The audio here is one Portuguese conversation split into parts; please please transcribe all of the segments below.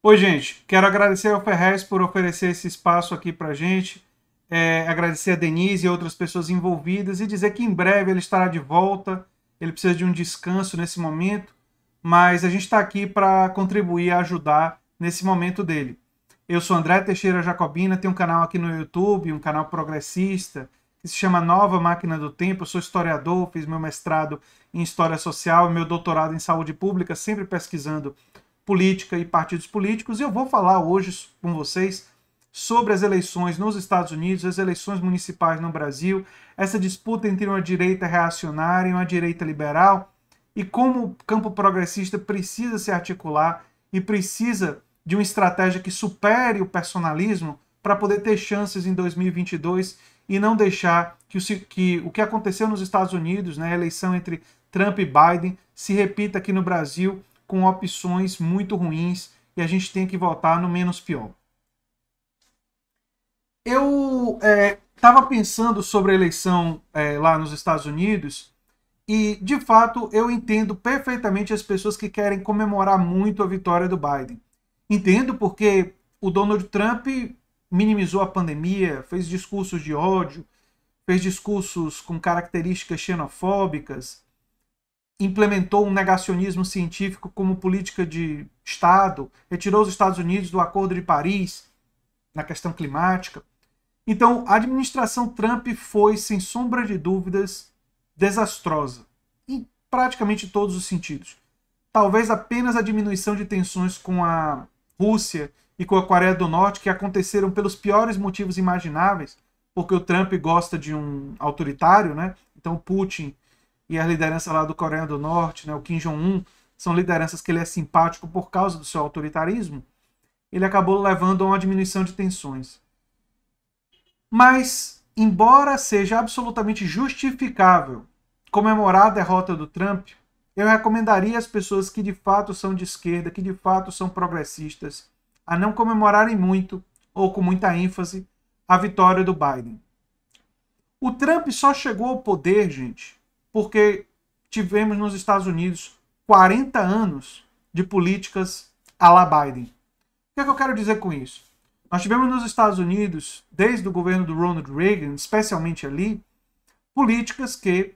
Oi, gente. Quero agradecer ao Ferrez por oferecer esse espaço aqui para gente. É, agradecer a Denise e outras pessoas envolvidas e dizer que em breve ele estará de volta. Ele precisa de um descanso nesse momento, mas a gente está aqui para contribuir, e ajudar nesse momento dele. Eu sou André Teixeira Jacobina, tenho um canal aqui no YouTube, um canal progressista, que se chama Nova Máquina do Tempo. Eu sou historiador, fiz meu mestrado em História Social e meu doutorado em Saúde Pública, sempre pesquisando política e partidos políticos. E eu vou falar hoje com vocês sobre as eleições nos Estados Unidos, as eleições municipais no Brasil, essa disputa entre uma direita reacionária e uma direita liberal e como o campo progressista precisa se articular e precisa de uma estratégia que supere o personalismo para poder ter chances em 2022 e não deixar que o que, o que aconteceu nos Estados Unidos, né, a eleição entre Trump e Biden, se repita aqui no Brasil com opções muito ruins e a gente tem que votar no menos pior. Eu estava é, pensando sobre a eleição é, lá nos Estados Unidos e, de fato, eu entendo perfeitamente as pessoas que querem comemorar muito a vitória do Biden. Entendo porque o Donald Trump minimizou a pandemia, fez discursos de ódio, fez discursos com características xenofóbicas, implementou um negacionismo científico como política de Estado, retirou os Estados Unidos do Acordo de Paris na questão climática. Então, a administração Trump foi, sem sombra de dúvidas, desastrosa, em praticamente todos os sentidos. Talvez apenas a diminuição de tensões com a Rússia e com a Coreia do Norte, que aconteceram pelos piores motivos imagináveis, porque o Trump gosta de um autoritário, né? Então, Putin e a liderança lá do Coreia do Norte, né, o Kim Jong-un, são lideranças que ele é simpático por causa do seu autoritarismo, ele acabou levando a uma diminuição de tensões. Mas, embora seja absolutamente justificável comemorar a derrota do Trump, eu recomendaria às pessoas que de fato são de esquerda, que de fato são progressistas, a não comemorarem muito, ou com muita ênfase, a vitória do Biden. O Trump só chegou ao poder, gente, porque tivemos nos Estados Unidos 40 anos de políticas à la Biden. O que, é que eu quero dizer com isso? Nós tivemos nos Estados Unidos, desde o governo do Ronald Reagan, especialmente ali, políticas que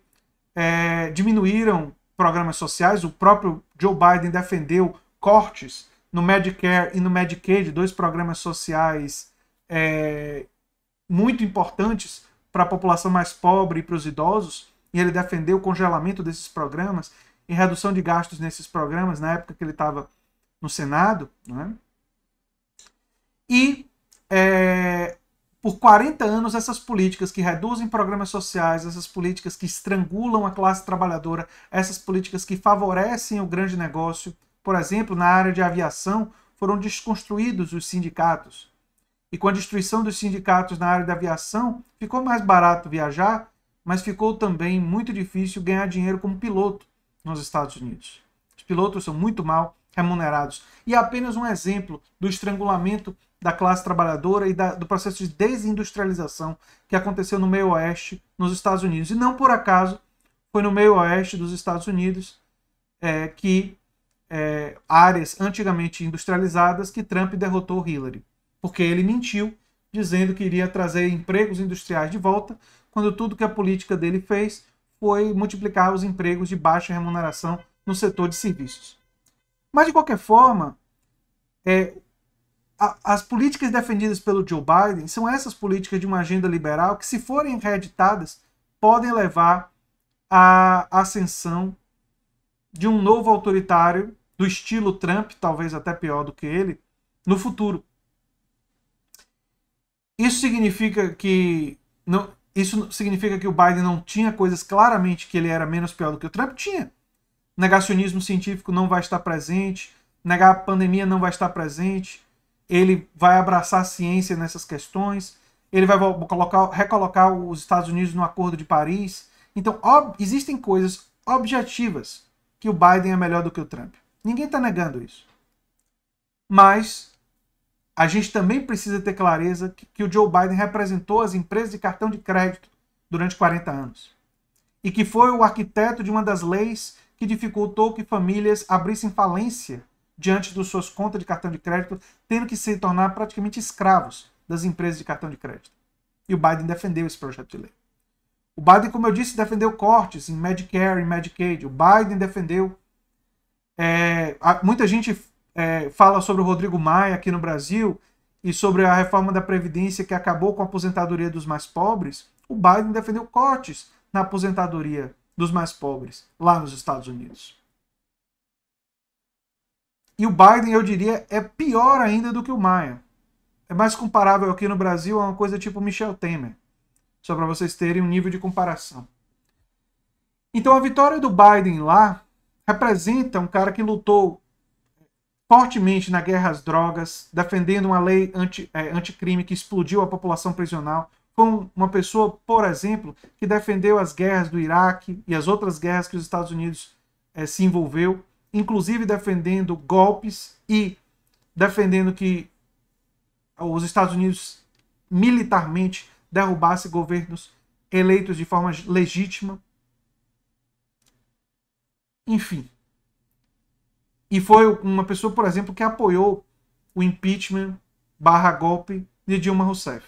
é, diminuíram programas sociais. O próprio Joe Biden defendeu cortes no Medicare e no Medicaid, dois programas sociais é, muito importantes para a população mais pobre e para os idosos e ele defendeu o congelamento desses programas e redução de gastos nesses programas na época que ele estava no Senado. Né? E é, por 40 anos, essas políticas que reduzem programas sociais, essas políticas que estrangulam a classe trabalhadora, essas políticas que favorecem o grande negócio, por exemplo, na área de aviação, foram desconstruídos os sindicatos. E com a destruição dos sindicatos na área da aviação, ficou mais barato viajar mas ficou também muito difícil ganhar dinheiro como piloto nos Estados Unidos. Os pilotos são muito mal remunerados. E é apenas um exemplo do estrangulamento da classe trabalhadora e da, do processo de desindustrialização que aconteceu no meio oeste nos Estados Unidos. E não por acaso foi no meio oeste dos Estados Unidos é, que é, áreas antigamente industrializadas que Trump derrotou Hillary, porque ele mentiu dizendo que iria trazer empregos industriais de volta quando tudo que a política dele fez foi multiplicar os empregos de baixa remuneração no setor de serviços. Mas, de qualquer forma, é, a, as políticas defendidas pelo Joe Biden são essas políticas de uma agenda liberal que, se forem reeditadas, podem levar à ascensão de um novo autoritário do estilo Trump, talvez até pior do que ele, no futuro. Isso significa que não, isso significa que o Biden não tinha coisas claramente que ele era menos pior do que o Trump? Tinha. Negacionismo científico não vai estar presente, negar a pandemia não vai estar presente, ele vai abraçar a ciência nessas questões, ele vai colocar, recolocar os Estados Unidos no Acordo de Paris. Então, existem coisas objetivas que o Biden é melhor do que o Trump. Ninguém está negando isso. Mas a gente também precisa ter clareza que, que, o Joe Biden representou as empresas de cartão de crédito durante 40 anos e que foi o arquiteto de uma das leis que dificultou que famílias abrissem falência diante das suas contas de cartão de crédito, tendo que se tornar praticamente escravos das empresas de cartão de crédito. E o Biden defendeu esse projeto de lei. O Biden, como eu disse, defendeu cortes em Medicare e Medicaid. O Biden defendeu. É, muita gente é, fala sobre o Rodrigo Maia aqui no Brasil e sobre a reforma da Previdência que acabou com a aposentadoria dos mais pobres, o Biden defendeu cortes na aposentadoria dos mais pobres lá nos Estados Unidos. E o Biden, eu diria, é pior ainda do que o Maia. É mais comparável aqui no Brasil a uma coisa tipo Michel Temer. Só para vocês terem um nível de comparação. Então a vitória do Biden lá representa um cara que lutou fortemente na guerra às drogas, defendendo uma lei anti, é, anticrime que explodiu a população prisional. Foi uma pessoa, por exemplo, que defendeu as guerras do Iraque e as outras guerras que os Estados Unidos é, se envolveu, inclusive defendendo golpes e defendendo que os Estados Unidos militarmente derrubasse governos eleitos de forma legítima. Enfim, e foi uma pessoa, por exemplo, que apoiou o impeachment barra golpe de Dilma Rousseff.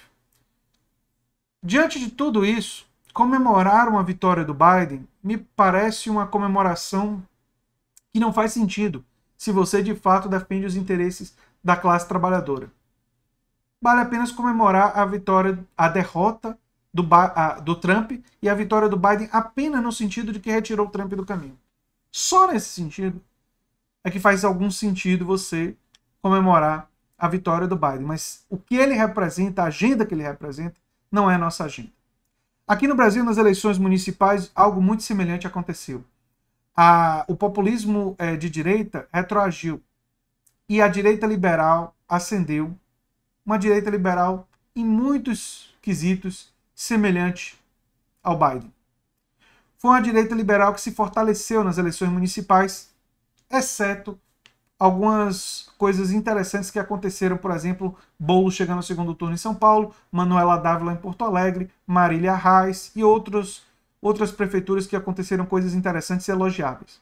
Diante de tudo isso, comemorar uma vitória do Biden me parece uma comemoração que não faz sentido se você de fato defende os interesses da classe trabalhadora. Vale apenas comemorar a vitória, a derrota do, a, do Trump e a vitória do Biden apenas no sentido de que retirou o Trump do caminho. Só nesse sentido é que faz algum sentido você comemorar a vitória do Biden. Mas o que ele representa, a agenda que ele representa, não é a nossa agenda. Aqui no Brasil, nas eleições municipais, algo muito semelhante aconteceu. A, o populismo é, de direita retroagiu e a direita liberal ascendeu. Uma direita liberal, em muitos quesitos, semelhante ao Biden. Foi uma direita liberal que se fortaleceu nas eleições municipais exceto algumas coisas interessantes que aconteceram, por exemplo, Bolo chegando ao segundo turno em São Paulo, Manuela Dávila em Porto Alegre, Marília Reis e outros, outras prefeituras que aconteceram coisas interessantes e elogiáveis.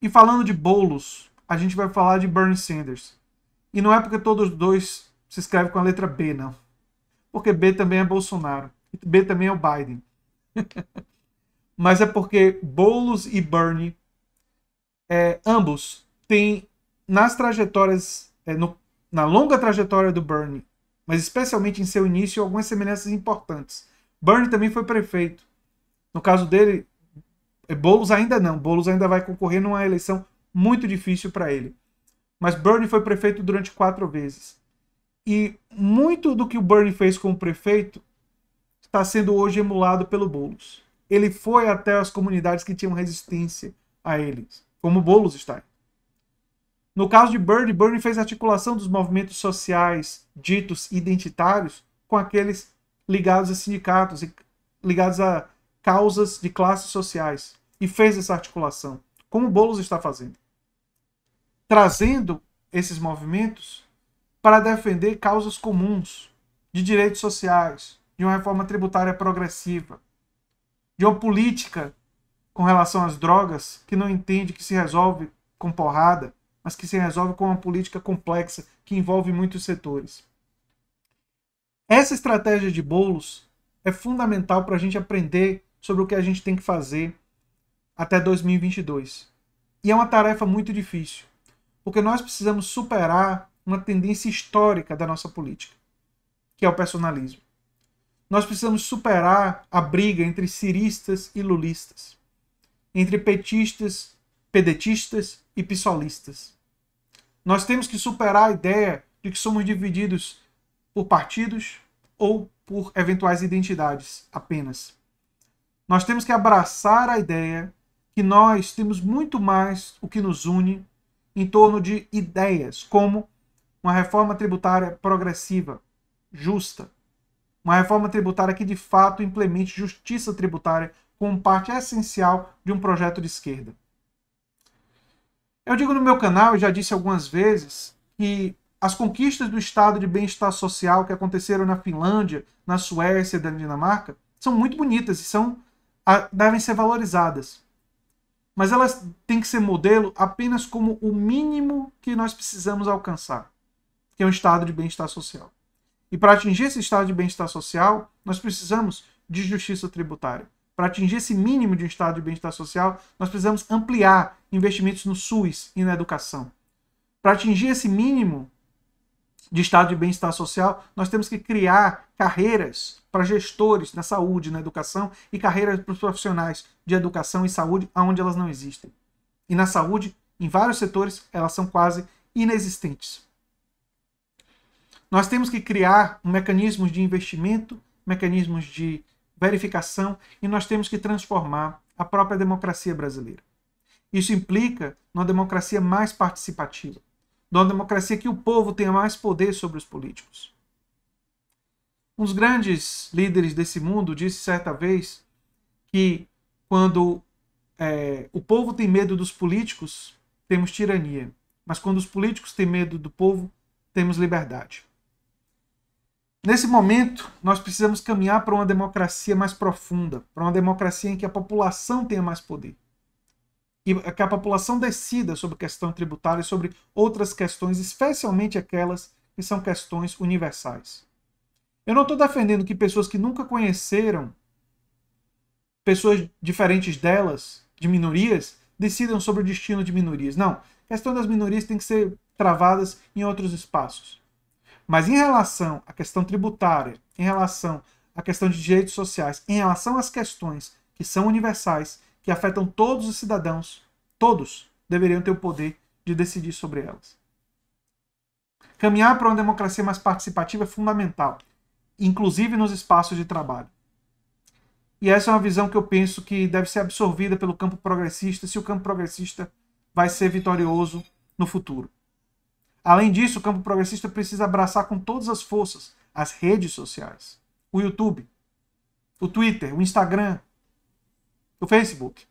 E falando de bolos, a gente vai falar de Bernie Sanders. E não é porque todos dois se escrevem com a letra B, não. Porque B também é Bolsonaro. B também é o Biden. Mas é porque Bolos e Bernie é, ambos têm nas trajetórias, é, no, na longa trajetória do Bernie, mas especialmente em seu início, algumas semelhanças importantes. Bernie também foi prefeito. No caso dele, é, Boulos ainda não. Boulos ainda vai concorrer numa eleição muito difícil para ele. Mas Bernie foi prefeito durante quatro vezes. E muito do que o Bernie fez como prefeito está sendo hoje emulado pelo Boulos. Ele foi até as comunidades que tinham resistência a eles como Boulos está. No caso de Bernie, Bernie fez articulação dos movimentos sociais ditos identitários com aqueles ligados a sindicatos e ligados a causas de classes sociais e fez essa articulação, como Boulos está fazendo, trazendo esses movimentos para defender causas comuns de direitos sociais, de uma reforma tributária progressiva, de uma política com relação às drogas, que não entende que se resolve com porrada, mas que se resolve com uma política complexa que envolve muitos setores. Essa estratégia de bolos é fundamental para a gente aprender sobre o que a gente tem que fazer até 2022. E é uma tarefa muito difícil, porque nós precisamos superar uma tendência histórica da nossa política, que é o personalismo. Nós precisamos superar a briga entre ciristas e lulistas entre petistas, pedetistas e pissolistas. Nós temos que superar a ideia de que somos divididos por partidos ou por eventuais identidades apenas. Nós temos que abraçar a ideia que nós temos muito mais o que nos une em torno de ideias como uma reforma tributária progressiva, justa, uma reforma tributária que de fato implemente justiça tributária como parte essencial de um projeto de esquerda. Eu digo no meu canal, e já disse algumas vezes, que as conquistas do estado de bem-estar social que aconteceram na Finlândia, na Suécia, na Dinamarca, são muito bonitas e são, devem ser valorizadas. Mas elas têm que ser modelo apenas como o mínimo que nós precisamos alcançar, que é um estado de bem-estar social. E para atingir esse estado de bem-estar social, nós precisamos de justiça tributária. Para atingir esse mínimo de um estado de bem-estar social, nós precisamos ampliar investimentos no SUS e na educação. Para atingir esse mínimo de estado de bem-estar social, nós temos que criar carreiras para gestores na saúde, na educação e carreiras para os profissionais de educação e saúde, aonde elas não existem. E na saúde, em vários setores, elas são quase inexistentes. Nós temos que criar mecanismos de investimento, mecanismos de verificação e nós temos que transformar a própria democracia brasileira. Isso implica numa democracia mais participativa, numa democracia que o povo tenha mais poder sobre os políticos. Um dos grandes líderes desse mundo disse certa vez que quando é, o povo tem medo dos políticos, temos tirania. Mas quando os políticos têm medo do povo, temos liberdade. Nesse momento, nós precisamos caminhar para uma democracia mais profunda, para uma democracia em que a população tenha mais poder. E que a população decida sobre questão tributária e sobre outras questões, especialmente aquelas que são questões universais. Eu não estou defendendo que pessoas que nunca conheceram pessoas diferentes delas, de minorias, decidam sobre o destino de minorias. Não. A questão das minorias tem que ser travadas em outros espaços. Mas em relação à questão tributária, em relação à questão de direitos sociais, em relação às questões que são universais, que afetam todos os cidadãos, todos deveriam ter o poder de decidir sobre elas. Caminhar para uma democracia mais participativa é fundamental, inclusive nos espaços de trabalho. E essa é uma visão que eu penso que deve ser absorvida pelo campo progressista, se o campo progressista vai ser vitorioso no futuro. Além disso, o campo progressista precisa abraçar com todas as forças as redes sociais: o YouTube, o Twitter, o Instagram, o Facebook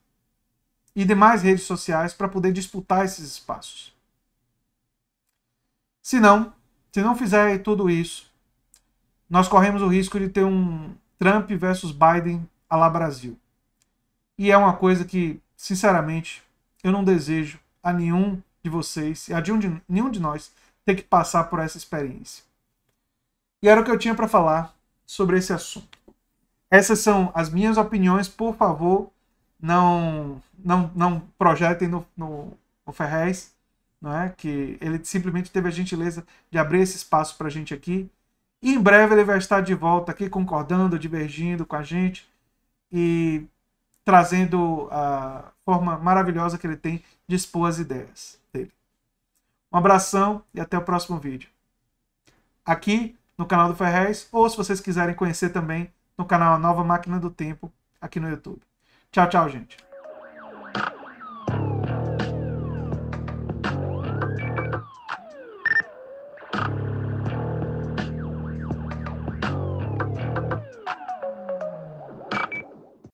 e demais redes sociais para poder disputar esses espaços. Se não, se não fizer tudo isso, nós corremos o risco de ter um Trump versus Biden à la Brasil. E é uma coisa que, sinceramente, eu não desejo a nenhum de vocês, e a de, um de nenhum de nós, ter que passar por essa experiência. E era o que eu tinha para falar sobre esse assunto. Essas são as minhas opiniões, por favor, não não, não projetem no, no, no Ferrez, não é? que ele simplesmente teve a gentileza de abrir esse espaço para a gente aqui. E em breve ele vai estar de volta aqui, concordando, divergindo com a gente e trazendo a forma maravilhosa que ele tem de expor as ideias. Um abração e até o próximo vídeo. Aqui no canal do Ferrez, ou se vocês quiserem conhecer também no canal Nova Máquina do Tempo, aqui no YouTube. Tchau, tchau, gente.